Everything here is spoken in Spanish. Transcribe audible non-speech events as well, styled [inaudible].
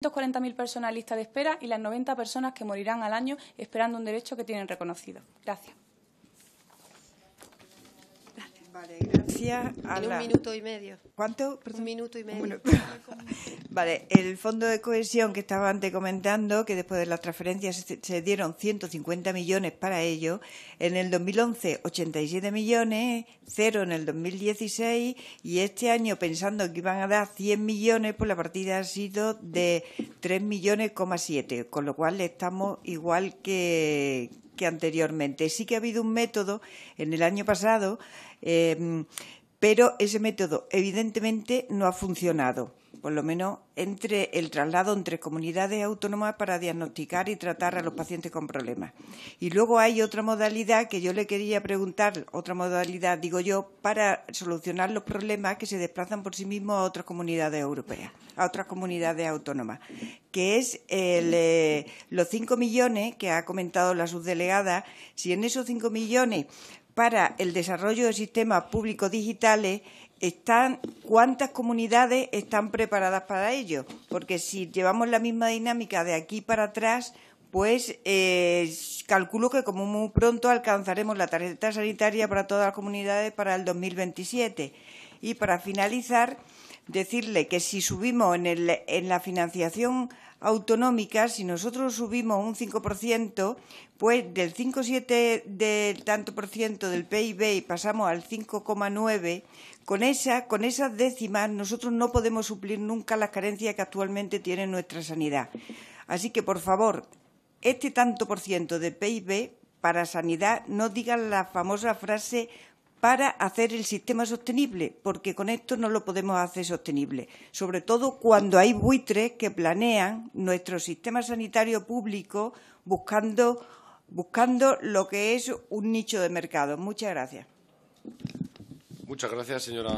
140.000 personas en lista de espera y las 90 personas que morirán al año esperando un derecho que tienen reconocido. Gracias. Vale, gracias. A un minuto y medio. ¿Cuánto? Un minuto y medio. [laughs] vale, el fondo de cohesión que estaba antes comentando, que después de las transferencias se dieron 150 millones para ello, en el 2011 87 millones, cero en el 2016 y este año pensando que iban a dar 100 millones, pues la partida ha sido de 3 millones, 7, con lo cual estamos igual que que anteriormente. Sí que ha habido un método en el año pasado, eh, pero ese método evidentemente no ha funcionado por lo menos, entre el traslado entre comunidades autónomas para diagnosticar y tratar a los pacientes con problemas. Y luego hay otra modalidad que yo le quería preguntar, otra modalidad, digo yo, para solucionar los problemas que se desplazan por sí mismos a otras comunidades europeas, a otras comunidades autónomas, que es el, eh, los 5 millones que ha comentado la subdelegada, si en esos 5 millones para el desarrollo de sistemas públicos digitales están cuántas comunidades están preparadas para ello, porque si llevamos la misma dinámica de aquí para atrás, pues eh, calculo que como muy pronto alcanzaremos la tarjeta sanitaria para todas las comunidades para el 2027. Y para finalizar, decirle que si subimos en, la financiación autonómica, si nosotros subimos un 5%, pues del 5,7 del tanto por ciento del PIB y pasamos al 5,9, con esa, con esas décimas nosotros no podemos suplir nunca las carencias que actualmente tiene nuestra sanidad. Así que, por favor, este tanto por ciento de PIB para sanidad no digan la famosa frase para hacer el sistema sostenible, porque con esto no lo podemos hacer sostenible, sobre todo cuando hay buitres que planean nuestro sistema sanitario público buscando, buscando lo que es un nicho de mercado. Muchas gracias. Muchas gracias, señora.